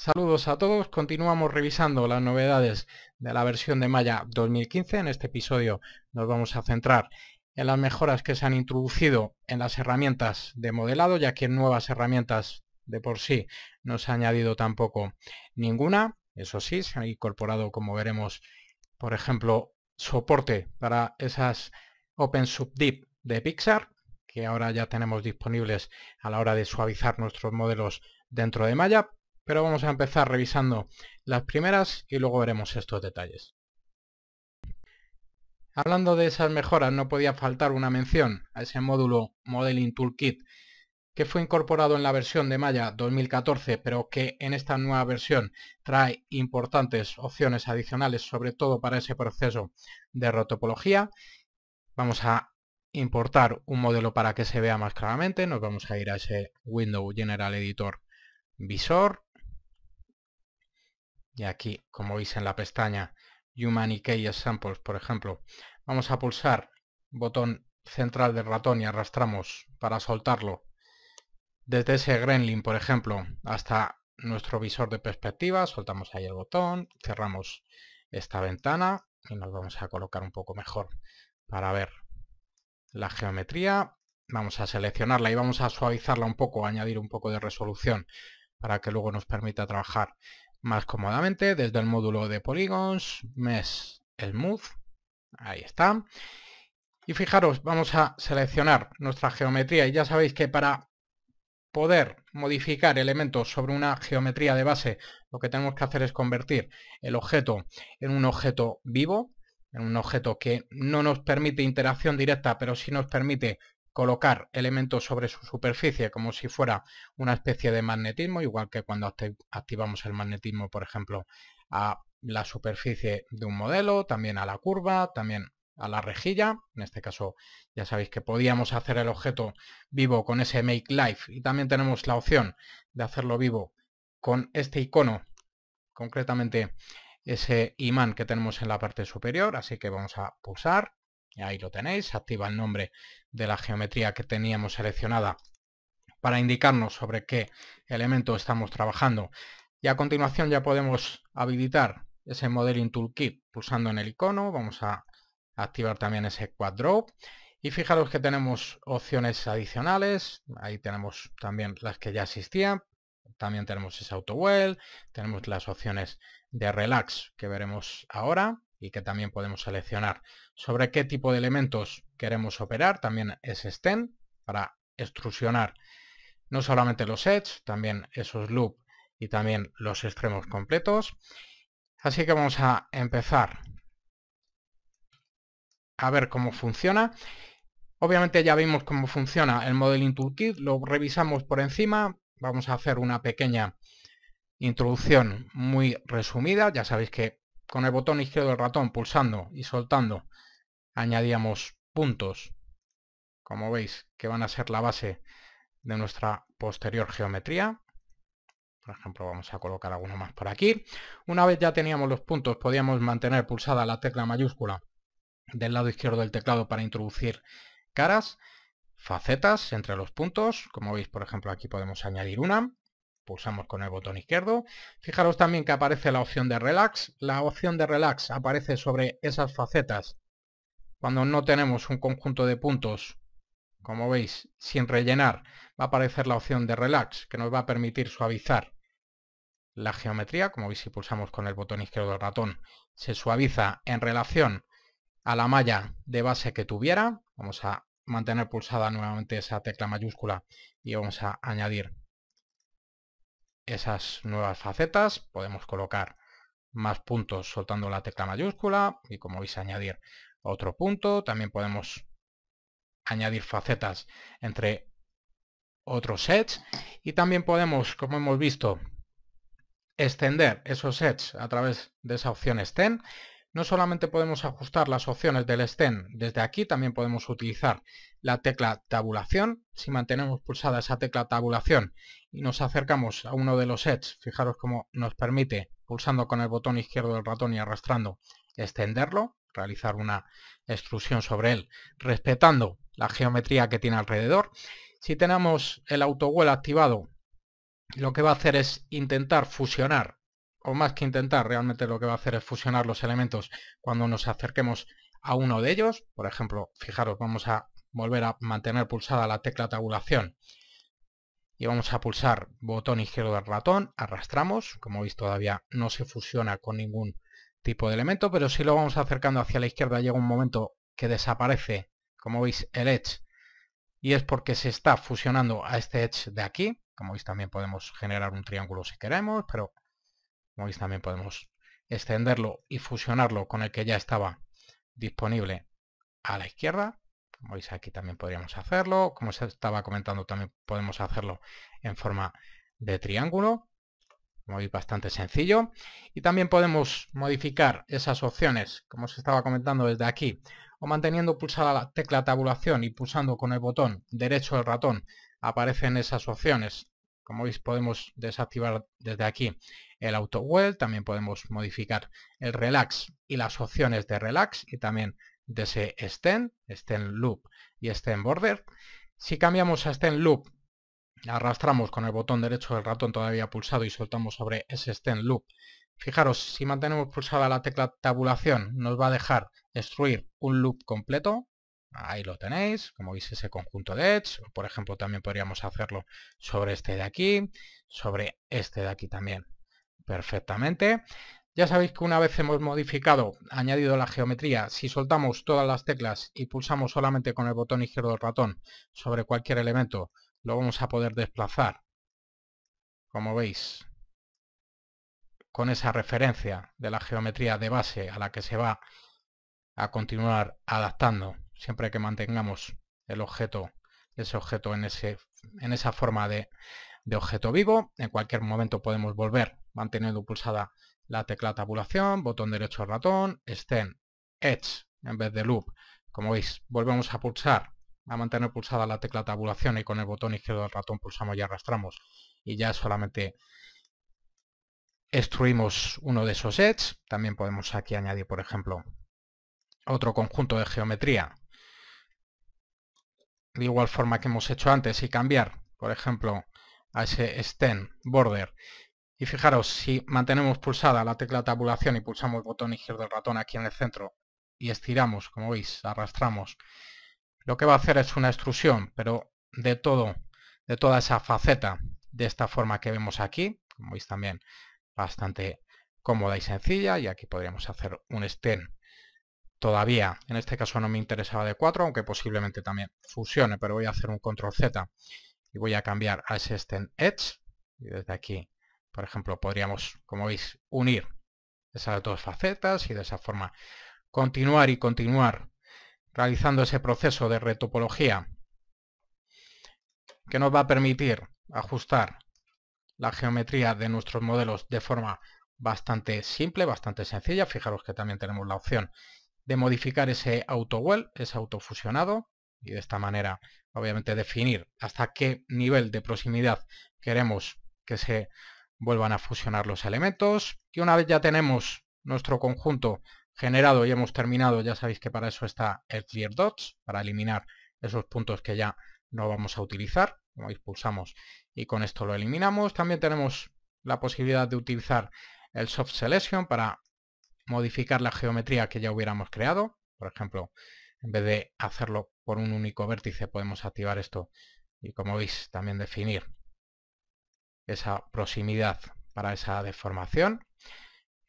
Saludos a todos, continuamos revisando las novedades de la versión de Maya 2015. En este episodio nos vamos a centrar en las mejoras que se han introducido en las herramientas de modelado, ya que nuevas herramientas de por sí no se ha añadido tampoco ninguna. Eso sí, se ha incorporado, como veremos, por ejemplo, soporte para esas OpenSubDip de Pixar, que ahora ya tenemos disponibles a la hora de suavizar nuestros modelos dentro de Maya, pero vamos a empezar revisando las primeras y luego veremos estos detalles. Hablando de esas mejoras, no podía faltar una mención a ese módulo Modeling Toolkit que fue incorporado en la versión de Maya 2014, pero que en esta nueva versión trae importantes opciones adicionales, sobre todo para ese proceso de rotopología. Vamos a importar un modelo para que se vea más claramente. Nos vamos a ir a ese Window General Editor Visor y aquí, como veis en la pestaña Human Samples, por ejemplo, vamos a pulsar botón central del ratón y arrastramos para soltarlo desde ese gremlin, por ejemplo, hasta nuestro visor de perspectiva, soltamos ahí el botón, cerramos esta ventana y nos vamos a colocar un poco mejor para ver la geometría. Vamos a seleccionarla y vamos a suavizarla un poco, añadir un poco de resolución para que luego nos permita trabajar más cómodamente desde el módulo de polygons, mesh Move, ahí está. Y fijaros, vamos a seleccionar nuestra geometría y ya sabéis que para poder modificar elementos sobre una geometría de base, lo que tenemos que hacer es convertir el objeto en un objeto vivo, en un objeto que no nos permite interacción directa, pero sí nos permite colocar elementos sobre su superficie como si fuera una especie de magnetismo, igual que cuando activamos el magnetismo, por ejemplo, a la superficie de un modelo, también a la curva, también a la rejilla. En este caso ya sabéis que podíamos hacer el objeto vivo con ese Make Life y también tenemos la opción de hacerlo vivo con este icono, concretamente ese imán que tenemos en la parte superior. Así que vamos a pulsar Ahí lo tenéis, activa el nombre de la geometría que teníamos seleccionada para indicarnos sobre qué elemento estamos trabajando. Y a continuación ya podemos habilitar ese Modeling Toolkit pulsando en el icono. Vamos a activar también ese Quad Drop. Y fijaros que tenemos opciones adicionales. Ahí tenemos también las que ya existían. También tenemos ese Auto Well. Tenemos las opciones de Relax que veremos ahora y que también podemos seleccionar. Sobre qué tipo de elementos queremos operar, también es stem para extrusionar no solamente los edges también esos loops y también los extremos completos. Así que vamos a empezar a ver cómo funciona. Obviamente ya vimos cómo funciona el Modeling Toolkit, lo revisamos por encima, vamos a hacer una pequeña introducción muy resumida, ya sabéis que con el botón izquierdo del ratón pulsando y soltando añadíamos puntos, como veis, que van a ser la base de nuestra posterior geometría. Por ejemplo, vamos a colocar alguno más por aquí. Una vez ya teníamos los puntos, podíamos mantener pulsada la tecla mayúscula del lado izquierdo del teclado para introducir caras, facetas entre los puntos. Como veis, por ejemplo, aquí podemos añadir una pulsamos con el botón izquierdo. Fijaros también que aparece la opción de relax. La opción de relax aparece sobre esas facetas cuando no tenemos un conjunto de puntos, como veis, sin rellenar, va a aparecer la opción de relax que nos va a permitir suavizar la geometría. Como veis, si pulsamos con el botón izquierdo del ratón, se suaviza en relación a la malla de base que tuviera. Vamos a mantener pulsada nuevamente esa tecla mayúscula y vamos a añadir esas nuevas facetas. Podemos colocar más puntos soltando la tecla mayúscula y como veis añadir otro punto. También podemos añadir facetas entre otros sets y también podemos, como hemos visto, extender esos sets a través de esa opción extend no solamente podemos ajustar las opciones del stem, desde aquí también podemos utilizar la tecla tabulación. Si mantenemos pulsada esa tecla tabulación y nos acercamos a uno de los sets, fijaros cómo nos permite, pulsando con el botón izquierdo del ratón y arrastrando, extenderlo, realizar una extrusión sobre él, respetando la geometría que tiene alrededor. Si tenemos el autowell activado, lo que va a hacer es intentar fusionar o más que intentar, realmente lo que va a hacer es fusionar los elementos cuando nos acerquemos a uno de ellos. Por ejemplo, fijaros, vamos a volver a mantener pulsada la tecla tabulación y vamos a pulsar botón izquierdo del ratón, arrastramos, como veis todavía no se fusiona con ningún tipo de elemento, pero si lo vamos acercando hacia la izquierda llega un momento que desaparece, como veis, el edge, y es porque se está fusionando a este edge de aquí, como veis también podemos generar un triángulo si queremos, pero como veis también podemos extenderlo y fusionarlo con el que ya estaba disponible a la izquierda. Como veis aquí también podríamos hacerlo. Como se estaba comentando también podemos hacerlo en forma de triángulo. Como veis bastante sencillo. Y también podemos modificar esas opciones como se estaba comentando desde aquí. O manteniendo pulsada la tecla tabulación y pulsando con el botón derecho del ratón aparecen esas opciones como veis podemos desactivar desde aquí el auto well, también podemos modificar el relax y las opciones de relax y también de ese extend, extend loop y extend border. Si cambiamos a extend loop, arrastramos con el botón derecho del ratón todavía pulsado y soltamos sobre ese extend loop. Fijaros, si mantenemos pulsada la tecla tabulación nos va a dejar destruir un loop completo, Ahí lo tenéis, como veis ese conjunto de edge. Por ejemplo, también podríamos hacerlo sobre este de aquí, sobre este de aquí también. Perfectamente. Ya sabéis que una vez hemos modificado, añadido la geometría, si soltamos todas las teclas y pulsamos solamente con el botón izquierdo del ratón sobre cualquier elemento, lo vamos a poder desplazar, como veis, con esa referencia de la geometría de base a la que se va a continuar adaptando siempre que mantengamos el objeto, ese objeto en, ese, en esa forma de, objeto vivo. En cualquier momento podemos volver manteniendo pulsada la tecla tabulación, botón derecho al ratón, extend, edge en vez de loop. Como veis, volvemos a pulsar, a mantener pulsada la tecla tabulación y con el botón izquierdo del ratón pulsamos y arrastramos y ya solamente extruimos uno de esos edges. También podemos aquí añadir, por ejemplo, otro conjunto de geometría de igual forma que hemos hecho antes y cambiar, por ejemplo, a ese stem border. Y fijaros, si mantenemos pulsada la tecla tabulación y pulsamos el botón izquierdo del ratón aquí en el centro y estiramos, como veis, arrastramos, lo que va a hacer es una extrusión, pero de todo, de toda esa faceta, de esta forma que vemos aquí, como veis también bastante cómoda y sencilla, y aquí podríamos hacer un stem todavía. En este caso no me interesaba de 4, aunque posiblemente también fusione, pero voy a hacer un control Z y voy a cambiar a ese edge. Y desde aquí, por ejemplo, podríamos, como veis, unir esas dos facetas y de esa forma continuar y continuar realizando ese proceso de retopología que nos va a permitir ajustar la geometría de nuestros modelos de forma bastante simple, bastante sencilla. Fijaros que también tenemos la opción de modificar ese auto-well, ese auto-fusionado, y de esta manera obviamente definir hasta qué nivel de proximidad queremos que se vuelvan a fusionar los elementos. Y una vez ya tenemos nuestro conjunto generado y hemos terminado, ya sabéis que para eso está el clear dots, para eliminar esos puntos que ya no vamos a utilizar. Como veis, pulsamos y con esto lo eliminamos. También tenemos la posibilidad de utilizar el soft selection para modificar la geometría que ya hubiéramos creado. Por ejemplo, en vez de hacerlo por un único vértice, podemos activar esto y como veis también definir esa proximidad para esa deformación.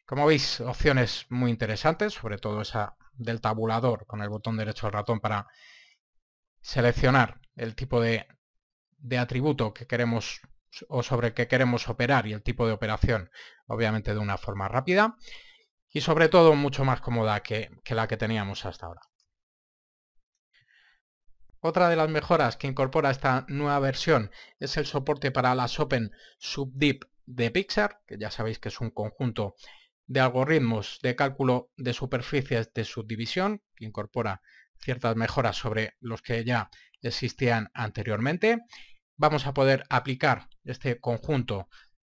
Como veis, opciones muy interesantes, sobre todo esa del tabulador con el botón derecho del ratón para seleccionar el tipo de, de atributo que queremos o sobre el que queremos operar y el tipo de operación, obviamente de una forma rápida y sobre todo mucho más cómoda que, la que teníamos hasta ahora. Otra de las mejoras que incorpora esta nueva versión es el soporte para las Open Subdiv de Pixar, que ya sabéis que es un conjunto de algoritmos de cálculo de superficies de subdivisión, que incorpora ciertas mejoras sobre los que ya existían anteriormente. Vamos a poder aplicar este conjunto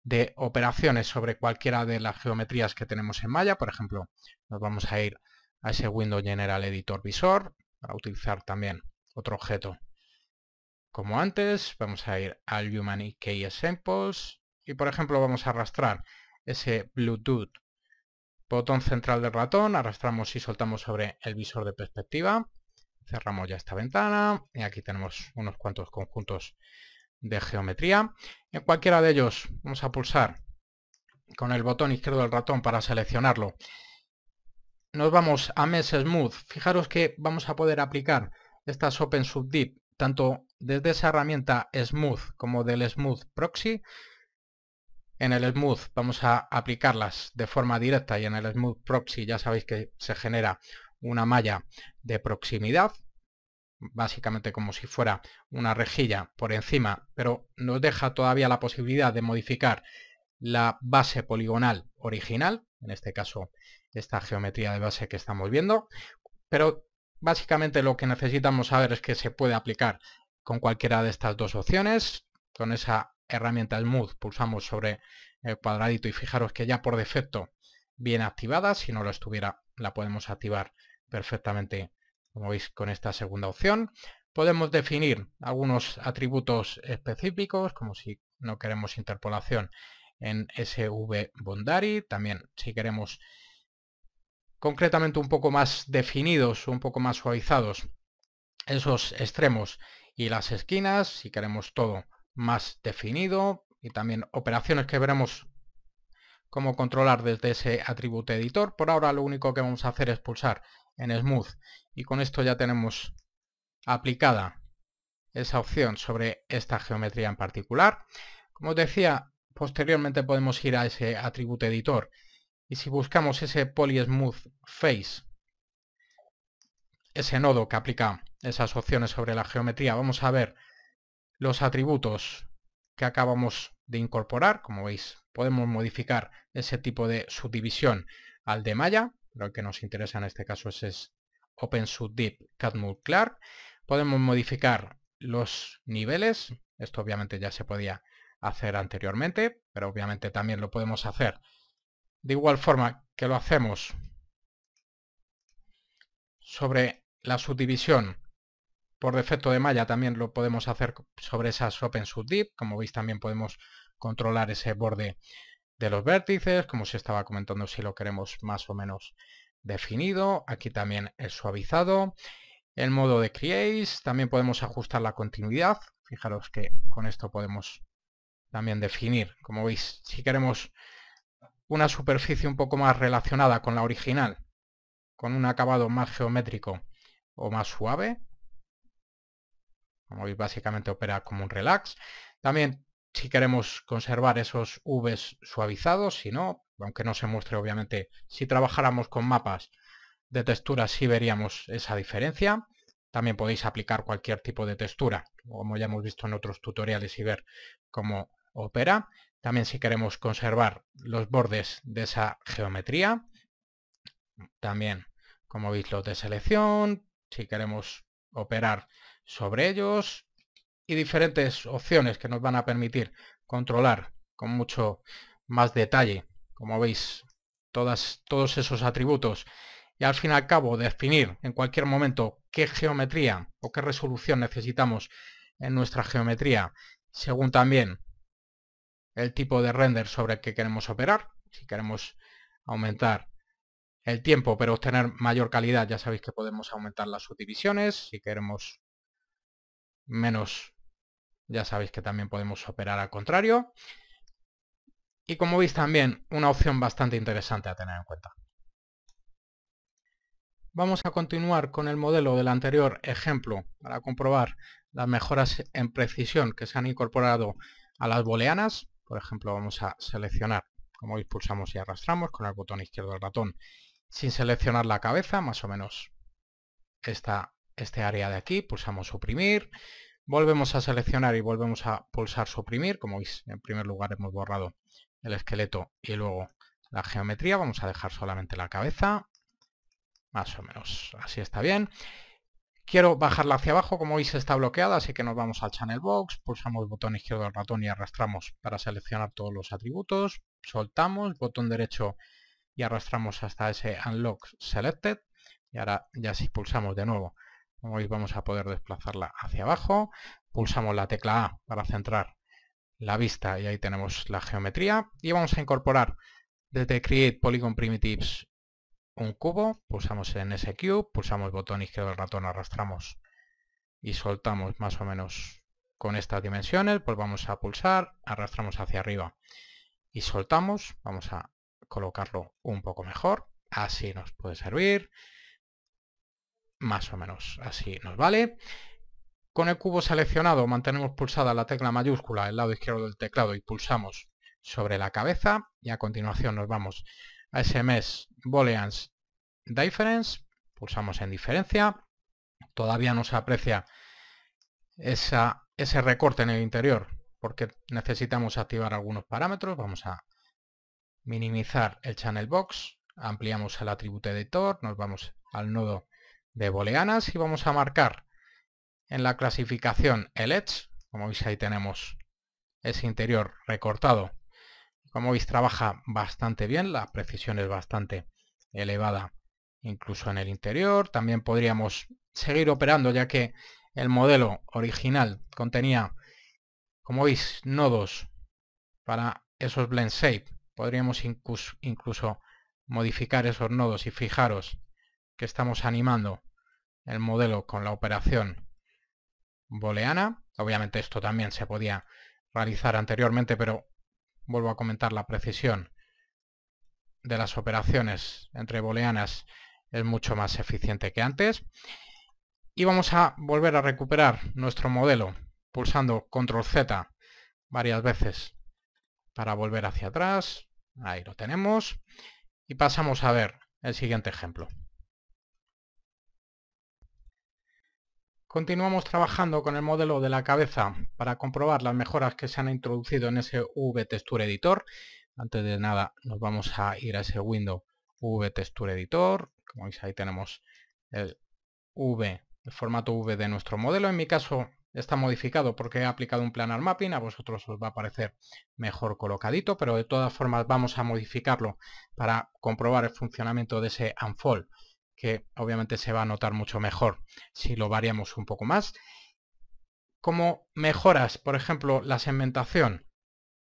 de operaciones sobre cualquiera de las geometrías que tenemos en Maya. Por ejemplo, nos vamos a ir a ese Windows General Editor Visor para utilizar también otro objeto como antes. Vamos a ir al Human Key y por ejemplo vamos a arrastrar ese Bluetooth botón central del ratón, arrastramos y soltamos sobre el visor de perspectiva cerramos ya esta ventana y aquí tenemos unos cuantos conjuntos de geometría. En cualquiera de ellos vamos a pulsar con el botón izquierdo del ratón para seleccionarlo. Nos vamos a Mesh Smooth. Fijaros que vamos a poder aplicar estas Open Subdiv tanto desde esa herramienta Smooth como del Smooth Proxy. En el Smooth vamos a aplicarlas de forma directa y en el Smooth Proxy ya sabéis que se genera una malla de proximidad básicamente como si fuera una rejilla por encima, pero nos deja todavía la posibilidad de modificar la base poligonal original, en este caso esta geometría de base que estamos viendo, pero básicamente lo que necesitamos saber es que se puede aplicar con cualquiera de estas dos opciones, con esa herramienta Smooth pulsamos sobre el cuadradito y fijaros que ya por defecto viene activada, si no lo estuviera la podemos activar perfectamente como veis con esta segunda opción, podemos definir algunos atributos específicos, como si no queremos interpolación en SV Bondari, también si queremos concretamente un poco más definidos, un poco más suavizados esos extremos y las esquinas, si queremos todo más definido y también operaciones que veremos cómo controlar desde ese atributo editor. Por ahora lo único que vamos a hacer es pulsar en Smooth. Y con esto ya tenemos aplicada esa opción sobre esta geometría en particular. Como os decía, posteriormente podemos ir a ese atributo editor. Y si buscamos ese Poly Smooth Face, ese nodo que aplica esas opciones sobre la geometría, vamos a ver los atributos que acabamos de incorporar. Como veis, podemos modificar ese tipo de subdivisión al de malla lo que nos interesa en este caso es, es Clark. Podemos modificar los niveles, esto obviamente ya se podía hacer anteriormente, pero obviamente también lo podemos hacer de igual forma que lo hacemos sobre la subdivisión por defecto de malla también lo podemos hacer sobre esas OpenSubdiv. como veis también podemos controlar ese borde de los vértices, como se estaba comentando si lo queremos más o menos definido, aquí también el suavizado, el modo de create, también podemos ajustar la continuidad, fijaros que con esto podemos también definir, como veis, si queremos una superficie un poco más relacionada con la original, con un acabado más geométrico o más suave, como veis básicamente opera como un relax, también si queremos conservar esos V suavizados, si no, aunque no se muestre obviamente, si trabajáramos con mapas de textura sí veríamos esa diferencia. También podéis aplicar cualquier tipo de textura, como ya hemos visto en otros tutoriales y ver cómo opera. También si queremos conservar los bordes de esa geometría, también como veis los de selección, si queremos operar sobre ellos, y diferentes opciones que nos van a permitir controlar con mucho más detalle, como veis, todas, todos esos atributos y al fin y al cabo definir en cualquier momento qué geometría o qué resolución necesitamos en nuestra geometría según también el tipo de render sobre el que queremos operar, si queremos aumentar el tiempo pero obtener mayor calidad ya sabéis que podemos aumentar las subdivisiones, si queremos menos ya sabéis que también podemos operar al contrario. Y como veis también, una opción bastante interesante a tener en cuenta. Vamos a continuar con el modelo del anterior ejemplo para comprobar las mejoras en precisión que se han incorporado a las boleanas. Por ejemplo, vamos a seleccionar, como veis pulsamos y arrastramos con el botón izquierdo del ratón, sin seleccionar la cabeza, más o menos esta, este área de aquí, pulsamos suprimir, Volvemos a seleccionar y volvemos a pulsar suprimir. Como veis, en primer lugar hemos borrado el esqueleto y luego la geometría. Vamos a dejar solamente la cabeza. Más o menos así está bien. Quiero bajarla hacia abajo, como veis está bloqueada, así que nos vamos al Channel Box, pulsamos botón izquierdo del ratón y arrastramos para seleccionar todos los atributos, soltamos, botón derecho y arrastramos hasta ese Unlock Selected, y ahora ya si pulsamos de nuevo como veis vamos a poder desplazarla hacia abajo. Pulsamos la tecla A para centrar la vista y ahí tenemos la geometría. Y vamos a incorporar desde Create Polygon Primitives un cubo. Pulsamos en ese cubo, pulsamos botón izquierdo del ratón, arrastramos y soltamos más o menos con estas dimensiones. Pues vamos a pulsar, arrastramos hacia arriba y soltamos. Vamos a colocarlo un poco mejor. Así nos puede servir más o menos así nos vale. Con el cubo seleccionado mantenemos pulsada la tecla mayúscula el lado izquierdo del teclado y pulsamos sobre la cabeza y a continuación nos vamos a SMS Booleans Difference, pulsamos en diferencia, todavía no se aprecia esa, ese recorte en el interior porque necesitamos activar algunos parámetros, vamos a minimizar el channel box, ampliamos el atributo editor, nos vamos al nodo de boleanas y vamos a marcar en la clasificación el edge, como veis ahí tenemos ese interior recortado. Como veis trabaja bastante bien, la precisión es bastante elevada incluso en el interior. También podríamos seguir operando ya que el modelo original contenía, como veis, nodos para esos blend shape. Podríamos incluso modificar esos nodos y fijaros que estamos animando el modelo con la operación booleana. Obviamente esto también se podía realizar anteriormente, pero vuelvo a comentar la precisión de las operaciones entre booleanas es mucho más eficiente que antes. Y vamos a volver a recuperar nuestro modelo pulsando control Z varias veces para volver hacia atrás. Ahí lo tenemos. Y pasamos a ver el siguiente ejemplo. Continuamos trabajando con el modelo de la cabeza para comprobar las mejoras que se han introducido en ese V Texture Editor. Antes de nada nos vamos a ir a ese window V Texture Editor. Como veis ahí tenemos el V, el formato V de nuestro modelo. En mi caso está modificado porque he aplicado un planar mapping, a vosotros os va a parecer mejor colocadito, pero de todas formas vamos a modificarlo para comprobar el funcionamiento de ese unfold que obviamente se va a notar mucho mejor si lo variamos un poco más. Como mejoras, por ejemplo, la segmentación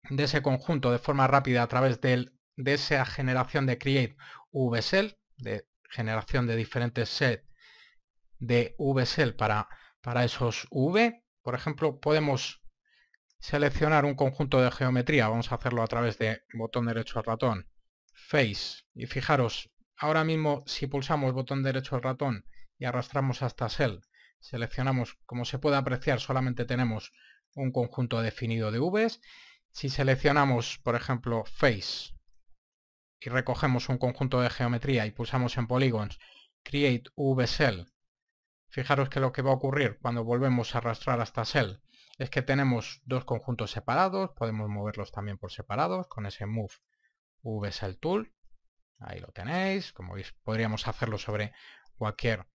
de ese conjunto de forma rápida a través de esa generación de create vsl, de generación de diferentes set de vsl para, para esos v. Por ejemplo, podemos seleccionar un conjunto de geometría, vamos a hacerlo a través de botón derecho al ratón, face, y fijaros, Ahora mismo, si pulsamos botón derecho del ratón y arrastramos hasta Cell, seleccionamos, como se puede apreciar, solamente tenemos un conjunto definido de Vs. Si seleccionamos, por ejemplo, Face y recogemos un conjunto de geometría y pulsamos en Polygons, Create Cell, fijaros que lo que va a ocurrir cuando volvemos a arrastrar hasta Cell es que tenemos dos conjuntos separados, podemos moverlos también por separados con ese Move Cell Tool. Ahí lo tenéis. Como veis, podríamos hacerlo sobre cualquier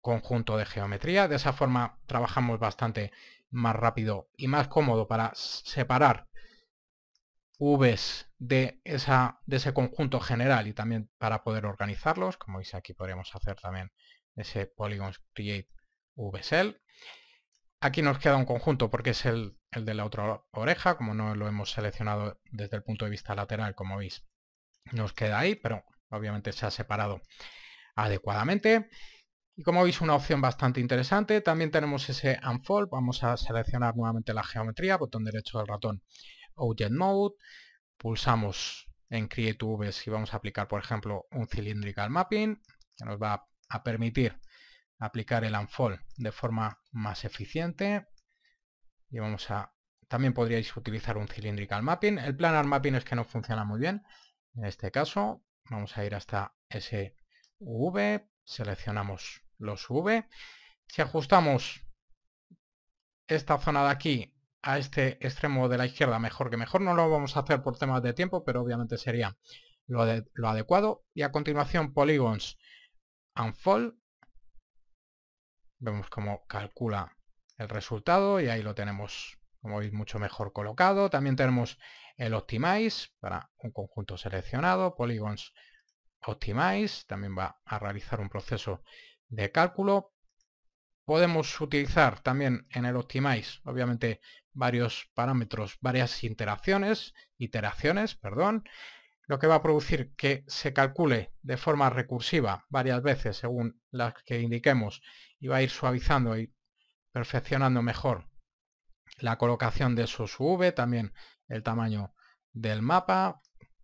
conjunto de geometría. De esa forma trabajamos bastante más rápido y más cómodo para separar Vs de, esa, de ese conjunto general y también para poder organizarlos. Como veis aquí podríamos hacer también ese polygons create VSL. Aquí nos queda un conjunto porque es el, el de la otra oreja, como no lo hemos seleccionado desde el punto de vista lateral, como veis, nos queda ahí, pero obviamente se ha separado adecuadamente. Y como veis, una opción bastante interesante. También tenemos ese Unfold. Vamos a seleccionar nuevamente la geometría, botón derecho del ratón, Object Mode. Pulsamos en Create tubes y vamos a aplicar, por ejemplo, un Cylindrical Mapping, que nos va a permitir aplicar el Unfold de forma más eficiente. Y vamos a... También podríais utilizar un Cylindrical Mapping. El Planar Mapping es que no funciona muy bien. En este caso, vamos a ir hasta ese V, seleccionamos los V. Si ajustamos esta zona de aquí a este extremo de la izquierda, mejor que mejor, no lo vamos a hacer por temas de tiempo, pero obviamente sería lo, lo adecuado. Y a continuación, Polygons Unfold. Vemos cómo calcula el resultado y ahí lo tenemos como veis mucho mejor colocado. También tenemos el Optimize para un conjunto seleccionado, Polygons Optimize, también va a realizar un proceso de cálculo. Podemos utilizar también en el Optimize, obviamente, varios parámetros, varias interacciones, iteraciones, perdón, lo que va a producir que se calcule de forma recursiva varias veces según las que indiquemos y va a ir suavizando y perfeccionando mejor la colocación de sus V, también el tamaño del mapa.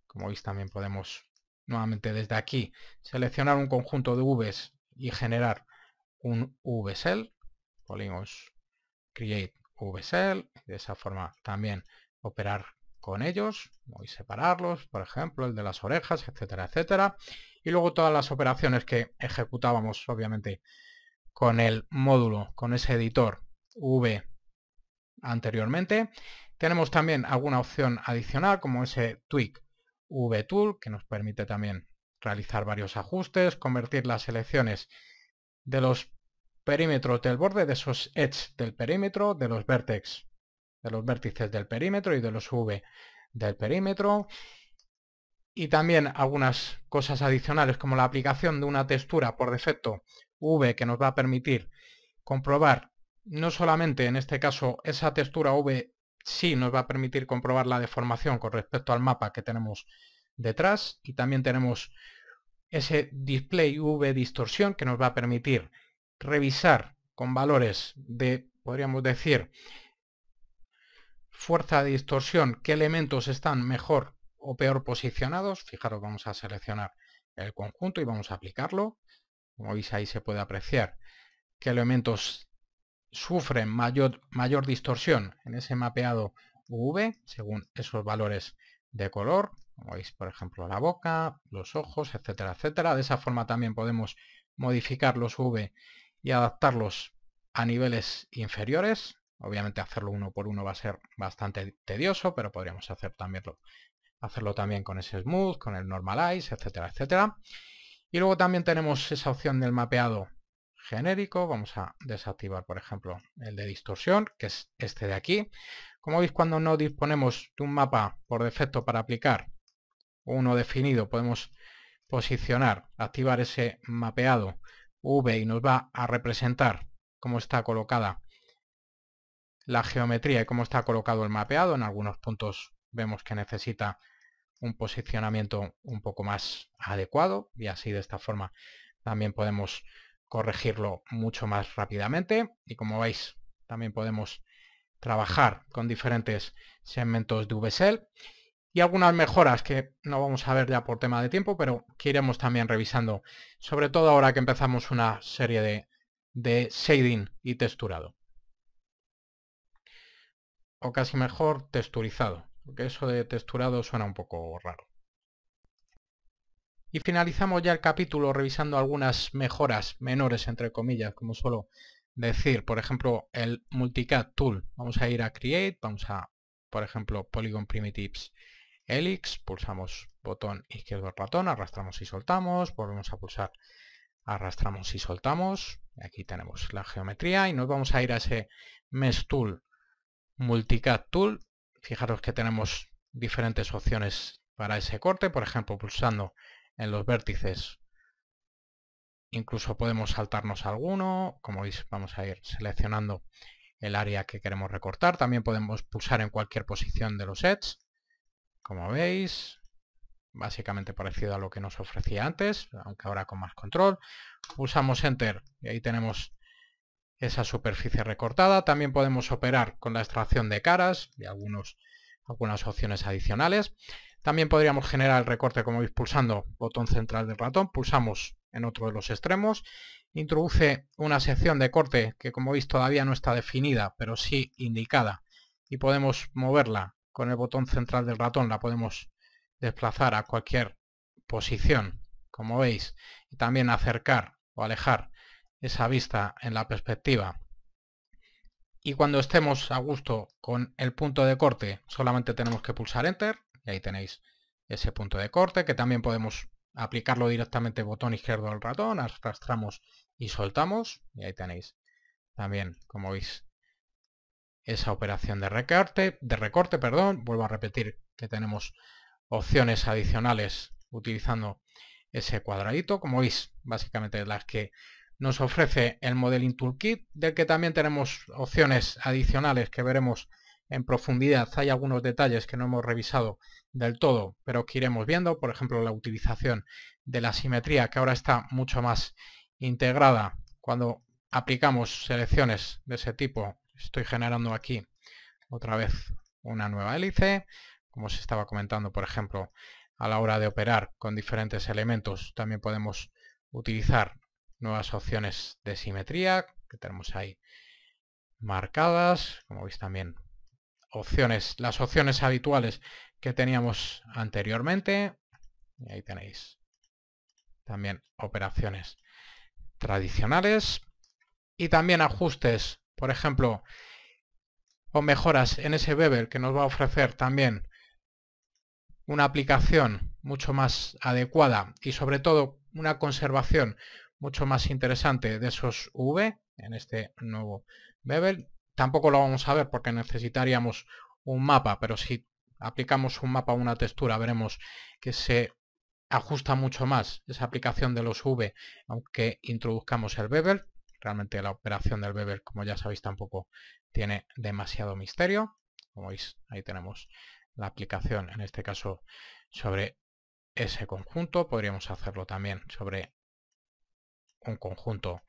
Como veis también podemos nuevamente desde aquí seleccionar un conjunto de Vs y generar un VSL polygons create VSL De esa forma también operar con ellos y separarlos, por ejemplo, el de las orejas, etcétera, etcétera. Y luego todas las operaciones que ejecutábamos, obviamente, con el módulo, con ese editor V anteriormente. Tenemos también alguna opción adicional como ese tweak tool que nos permite también realizar varios ajustes, convertir las selecciones de los perímetros del borde, de esos edges del perímetro, de los vertex, de los vértices del perímetro y de los v del perímetro. Y también algunas cosas adicionales como la aplicación de una textura por defecto v que nos va a permitir comprobar no solamente en este caso esa textura V sí nos va a permitir comprobar la deformación con respecto al mapa que tenemos detrás y también tenemos ese display V distorsión que nos va a permitir revisar con valores de, podríamos decir, fuerza de distorsión, qué elementos están mejor o peor posicionados. Fijaros, vamos a seleccionar el conjunto y vamos a aplicarlo. Como veis ahí se puede apreciar qué elementos sufren mayor, mayor distorsión en ese mapeado v según esos valores de color, como veis por ejemplo la boca, los ojos, etcétera, etcétera. De esa forma también podemos modificar los v y adaptarlos a niveles inferiores. Obviamente hacerlo uno por uno va a ser bastante tedioso, pero podríamos hacer también, hacerlo también con ese smooth, con el normalize, etcétera, etcétera. Y luego también tenemos esa opción del mapeado genérico, vamos a desactivar por ejemplo el de distorsión, que es este de aquí. Como veis cuando no disponemos de un mapa por defecto para aplicar uno definido, podemos posicionar, activar ese mapeado V y nos va a representar cómo está colocada la geometría y cómo está colocado el mapeado. En algunos puntos vemos que necesita un posicionamiento un poco más adecuado y así de esta forma también podemos corregirlo mucho más rápidamente y como veis también podemos trabajar con diferentes segmentos de VSL e y algunas mejoras que no vamos a ver ya por tema de tiempo, pero que iremos también revisando, sobre todo ahora que empezamos una serie de, de shading y texturado. O casi mejor texturizado, porque eso de texturado suena un poco raro. Y finalizamos ya el capítulo revisando algunas mejoras menores, entre comillas, como suelo decir. Por ejemplo, el Multicat Tool. Vamos a ir a Create, vamos a, por ejemplo, Polygon Primitives Helix. Pulsamos botón izquierdo del ratón, arrastramos y soltamos. Volvemos a pulsar, arrastramos y soltamos. Aquí tenemos la geometría y nos vamos a ir a ese Mesh Tool, Multicat Tool. Fijaros que tenemos diferentes opciones para ese corte. Por ejemplo, pulsando en los vértices. Incluso podemos saltarnos alguno, como veis vamos a ir seleccionando el área que queremos recortar. También podemos pulsar en cualquier posición de los sets, como veis. Básicamente parecido a lo que nos ofrecía antes, aunque ahora con más control. Pulsamos Enter y ahí tenemos esa superficie recortada. También podemos operar con la extracción de caras y algunos, algunas opciones adicionales. También podríamos generar el recorte, como veis, pulsando botón central del ratón. Pulsamos en otro de los extremos. Introduce una sección de corte que, como veis, todavía no está definida, pero sí indicada. Y podemos moverla con el botón central del ratón. La podemos desplazar a cualquier posición, como veis. Y también acercar o alejar esa vista en la perspectiva. Y cuando estemos a gusto con el punto de corte, solamente tenemos que pulsar Enter y ahí tenéis ese punto de corte que también podemos aplicarlo directamente botón izquierdo del ratón, arrastramos y soltamos y ahí tenéis también, como veis, esa operación de recorte, de recorte, perdón, vuelvo a repetir que tenemos opciones adicionales utilizando ese cuadradito, como veis, básicamente las que nos ofrece el Modeling Toolkit, del que también tenemos opciones adicionales que veremos en profundidad. Hay algunos detalles que no hemos revisado del todo, pero que iremos viendo. Por ejemplo, la utilización de la simetría, que ahora está mucho más integrada. Cuando aplicamos selecciones de ese tipo, estoy generando aquí otra vez una nueva hélice, como se estaba comentando, por ejemplo, a la hora de operar con diferentes elementos, también podemos utilizar nuevas opciones de simetría que tenemos ahí marcadas, como veis también opciones, las opciones habituales que teníamos anteriormente. Y ahí tenéis también operaciones tradicionales y también ajustes, por ejemplo, o mejoras en ese Bevel que nos va a ofrecer también una aplicación mucho más adecuada y sobre todo una conservación mucho más interesante de esos V en este nuevo Bevel Tampoco lo vamos a ver porque necesitaríamos un mapa, pero si aplicamos un mapa a una textura veremos que se ajusta mucho más esa aplicación de los V, aunque introduzcamos el bevel. Realmente la operación del bevel, como ya sabéis, tampoco tiene demasiado misterio. Como veis, ahí tenemos la aplicación, en este caso, sobre ese conjunto. Podríamos hacerlo también sobre un conjunto,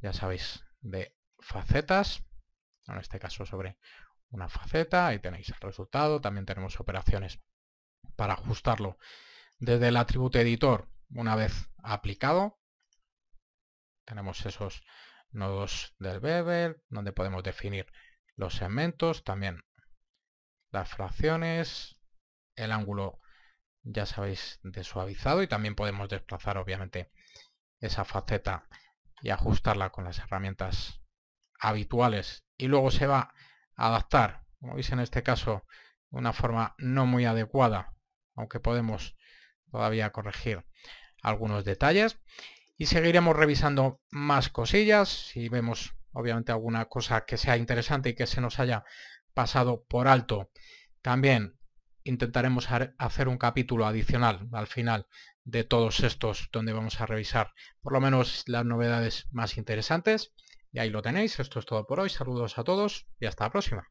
ya sabéis, de facetas en este caso sobre una faceta, y tenéis el resultado, también tenemos operaciones para ajustarlo desde el atributo editor una vez aplicado, tenemos esos nodos del Bevel donde podemos definir los segmentos, también las fracciones, el ángulo ya sabéis de suavizado y también podemos desplazar obviamente esa faceta y ajustarla con las herramientas habituales y luego se va a adaptar, como veis en este caso, de una forma no muy adecuada, aunque podemos todavía corregir algunos detalles. Y seguiremos revisando más cosillas, si vemos obviamente alguna cosa que sea interesante y que se nos haya pasado por alto. También intentaremos hacer un capítulo adicional al final de todos estos donde vamos a revisar por lo menos las novedades más interesantes. Y ahí lo tenéis, esto es todo por hoy, saludos a todos y hasta la próxima.